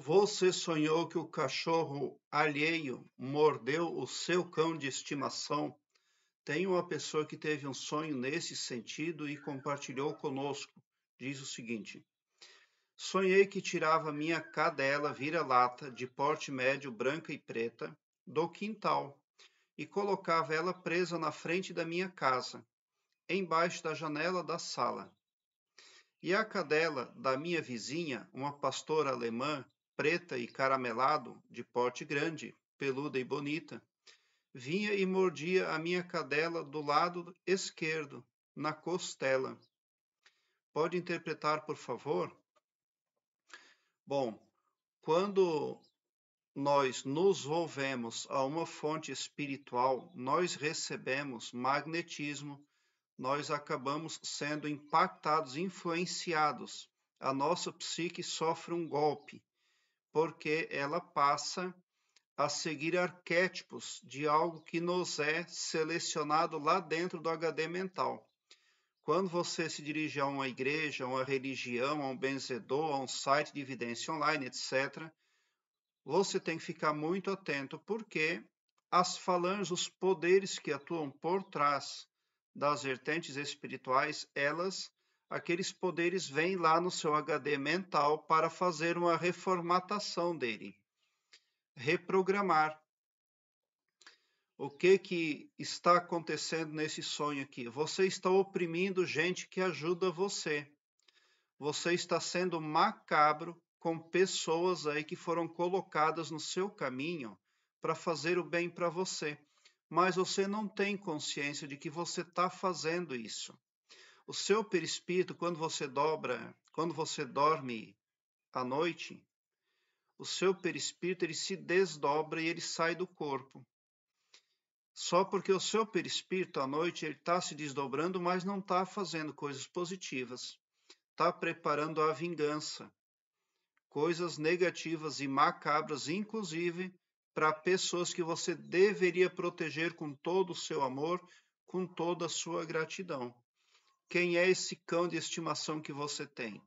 Você sonhou que o cachorro alheio mordeu o seu cão de estimação? Tem uma pessoa que teve um sonho nesse sentido e compartilhou conosco. Diz o seguinte: Sonhei que tirava minha cadela vira-lata, de porte médio branca e preta, do quintal e colocava ela presa na frente da minha casa, embaixo da janela da sala. E a cadela da minha vizinha, uma pastora alemã, preta e caramelado, de porte grande, peluda e bonita, vinha e mordia a minha cadela do lado esquerdo, na costela. Pode interpretar, por favor? Bom, quando nós nos volvemos a uma fonte espiritual, nós recebemos magnetismo, nós acabamos sendo impactados, influenciados. A nossa psique sofre um golpe porque ela passa a seguir arquétipos de algo que nos é selecionado lá dentro do HD mental. Quando você se dirige a uma igreja, a uma religião, a um benzedor, a um site de evidência online, etc., você tem que ficar muito atento, porque as falanges, os poderes que atuam por trás das vertentes espirituais, elas aqueles poderes vêm lá no seu HD mental para fazer uma reformatação dele, reprogramar. O que que está acontecendo nesse sonho aqui? Você está oprimindo gente que ajuda você. Você está sendo macabro com pessoas aí que foram colocadas no seu caminho para fazer o bem para você, mas você não tem consciência de que você está fazendo isso. O seu perispírito, quando você dobra, quando você dorme à noite, o seu perispírito ele se desdobra e ele sai do corpo. Só porque o seu perispírito à noite ele está se desdobrando, mas não está fazendo coisas positivas. Está preparando a vingança, coisas negativas e macabras, inclusive para pessoas que você deveria proteger com todo o seu amor, com toda a sua gratidão. Quem é esse cão de estimação que você tem?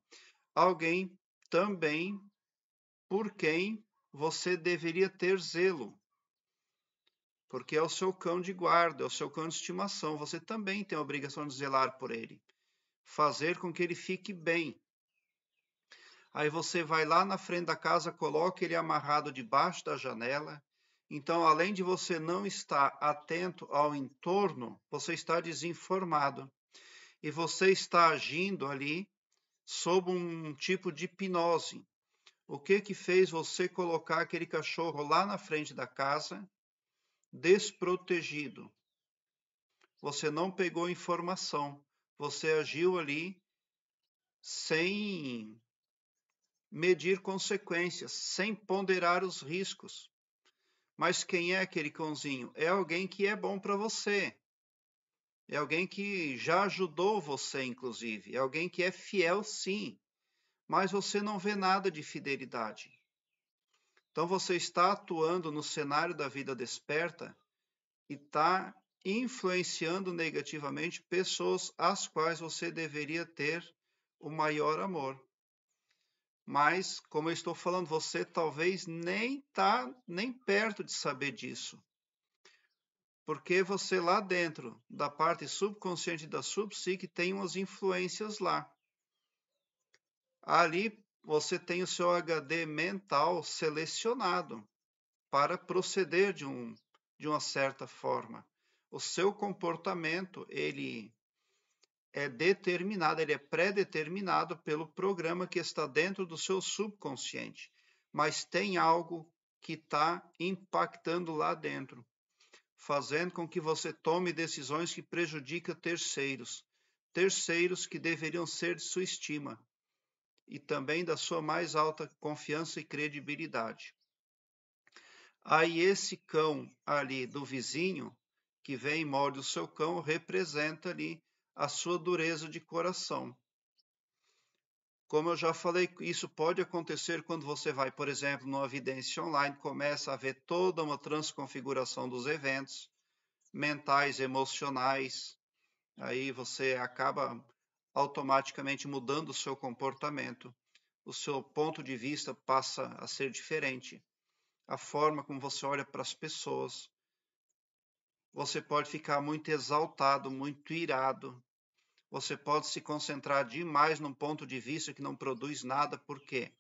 Alguém também por quem você deveria ter zelo. Porque é o seu cão de guarda, é o seu cão de estimação. Você também tem a obrigação de zelar por ele. Fazer com que ele fique bem. Aí você vai lá na frente da casa, coloca ele amarrado debaixo da janela. Então, além de você não estar atento ao entorno, você está desinformado e você está agindo ali sob um tipo de hipnose. O que que fez você colocar aquele cachorro lá na frente da casa, desprotegido? Você não pegou informação, você agiu ali sem medir consequências, sem ponderar os riscos. Mas quem é aquele cãozinho? É alguém que é bom para você. É alguém que já ajudou você, inclusive. É alguém que é fiel, sim, mas você não vê nada de fidelidade. Então você está atuando no cenário da vida desperta e está influenciando negativamente pessoas às quais você deveria ter o maior amor. Mas, como eu estou falando, você talvez nem está nem perto de saber disso porque você lá dentro da parte subconsciente da subpsique tem umas influências lá. Ali você tem o seu HD mental selecionado para proceder de, um, de uma certa forma. O seu comportamento, ele é determinado, ele é pré-determinado pelo programa que está dentro do seu subconsciente, mas tem algo que está impactando lá dentro fazendo com que você tome decisões que prejudicam terceiros, terceiros que deveriam ser de sua estima e também da sua mais alta confiança e credibilidade. Aí esse cão ali do vizinho que vem e morde o seu cão representa ali a sua dureza de coração. Como eu já falei, isso pode acontecer quando você vai, por exemplo, numa evidência online, começa a ver toda uma transconfiguração dos eventos mentais, emocionais. Aí você acaba automaticamente mudando o seu comportamento. O seu ponto de vista passa a ser diferente. A forma como você olha para as pessoas. Você pode ficar muito exaltado, muito irado, você pode se concentrar demais num ponto de vista que não produz nada, por quê?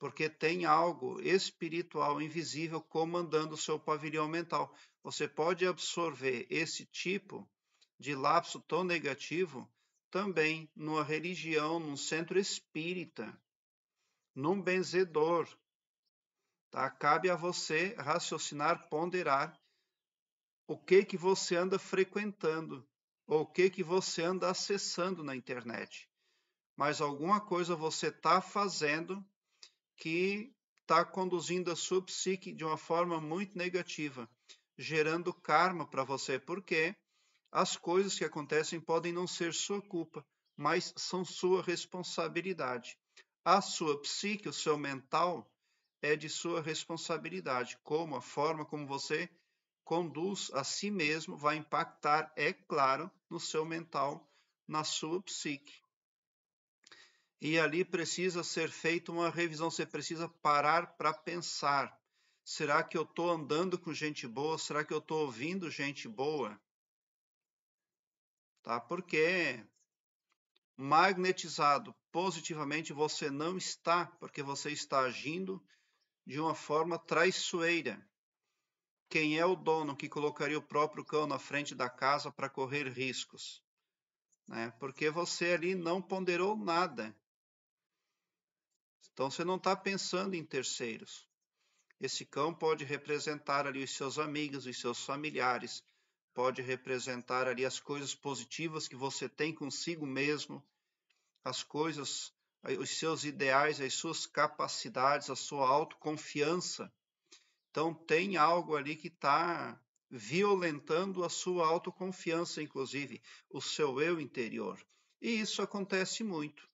Porque tem algo espiritual invisível comandando o seu pavilhão mental. Você pode absorver esse tipo de lapso tão negativo também numa religião, num centro espírita, num benzedor. Tá? Cabe a você raciocinar, ponderar o que que você anda frequentando o que que você anda acessando na internet, mas alguma coisa você está fazendo que está conduzindo a sua psique de uma forma muito negativa, gerando karma para você, porque as coisas que acontecem podem não ser sua culpa, mas são sua responsabilidade. A sua psique, o seu mental, é de sua responsabilidade, como a forma como você conduz a si mesmo vai impactar, é claro, no seu mental, na sua psique. E ali precisa ser feita uma revisão, você precisa parar para pensar. Será que eu estou andando com gente boa? Será que eu estou ouvindo gente boa? Tá? Porque magnetizado positivamente você não está, porque você está agindo de uma forma traiçoeira. Quem é o dono que colocaria o próprio cão na frente da casa para correr riscos? Né? Porque você ali não ponderou nada. Então você não está pensando em terceiros. Esse cão pode representar ali os seus amigos, os seus familiares, pode representar ali as coisas positivas que você tem consigo mesmo, as coisas, os seus ideais, as suas capacidades, a sua autoconfiança. Então tem algo ali que está violentando a sua autoconfiança, inclusive o seu eu interior. E isso acontece muito.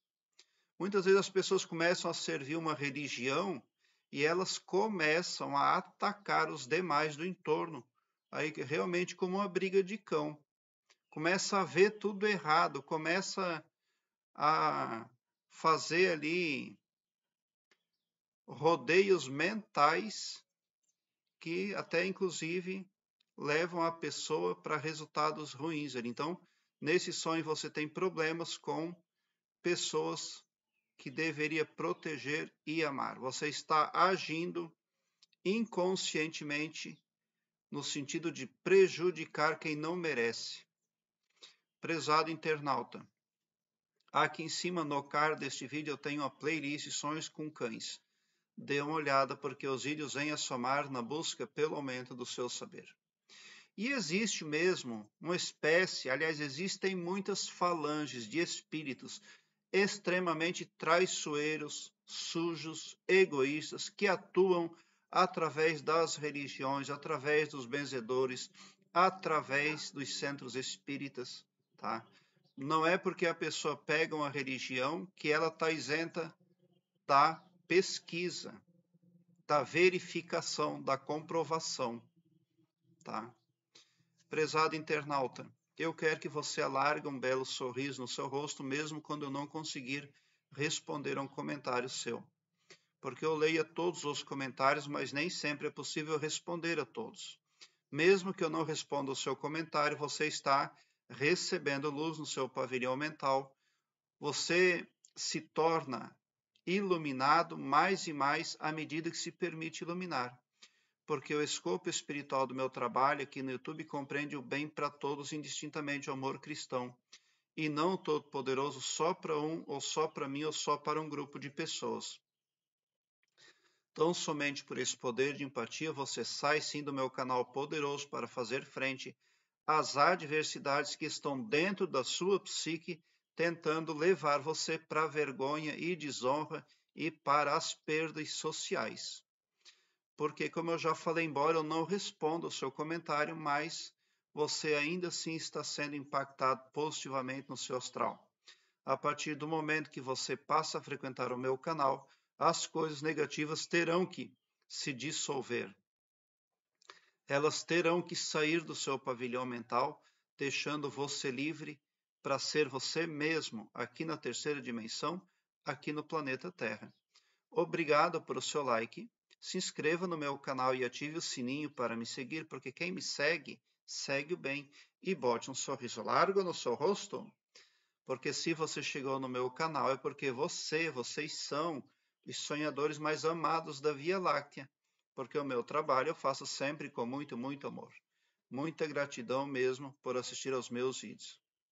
Muitas vezes as pessoas começam a servir uma religião e elas começam a atacar os demais do entorno, aí realmente como uma briga de cão. Começa a ver tudo errado, começa a fazer ali rodeios mentais que até inclusive levam a pessoa para resultados ruins. Então, nesse sonho você tem problemas com pessoas que deveria proteger e amar. Você está agindo inconscientemente no sentido de prejudicar quem não merece. Prezado internauta, aqui em cima no card deste vídeo eu tenho a playlist Sonhos com Cães dê uma olhada, porque os índios vêm a somar na busca pelo aumento do seu saber. E existe mesmo uma espécie, aliás, existem muitas falanges de espíritos extremamente traiçoeiros, sujos, egoístas, que atuam através das religiões, através dos benzedores, através dos centros espíritas, tá? Não é porque a pessoa pega uma religião que ela está isenta da pesquisa, da verificação, da comprovação. Tá? Prezado internauta, eu quero que você alargue um belo sorriso no seu rosto, mesmo quando eu não conseguir responder a um comentário seu. Porque eu leio todos os comentários, mas nem sempre é possível responder a todos. Mesmo que eu não responda o seu comentário, você está recebendo luz no seu pavilhão mental. Você se torna iluminado mais e mais à medida que se permite iluminar. Porque o escopo espiritual do meu trabalho aqui no YouTube compreende o bem para todos indistintamente, o amor cristão, e não todo-poderoso só para um, ou só para mim, ou só para um grupo de pessoas. Tão somente por esse poder de empatia você sai sim do meu canal poderoso para fazer frente às adversidades que estão dentro da sua psique tentando levar você para a vergonha e desonra e para as perdas sociais. Porque, como eu já falei, embora eu não responda o seu comentário, mas você ainda assim está sendo impactado positivamente no seu astral. A partir do momento que você passa a frequentar o meu canal, as coisas negativas terão que se dissolver. Elas terão que sair do seu pavilhão mental, deixando você livre para ser você mesmo aqui na terceira dimensão, aqui no planeta Terra. Obrigado pelo seu like. Se inscreva no meu canal e ative o sininho para me seguir, porque quem me segue, segue o bem. E bote um sorriso largo no seu rosto, porque se você chegou no meu canal é porque você, vocês são os sonhadores mais amados da Via Láctea, porque o meu trabalho eu faço sempre com muito, muito amor. Muita gratidão mesmo por assistir aos meus vídeos.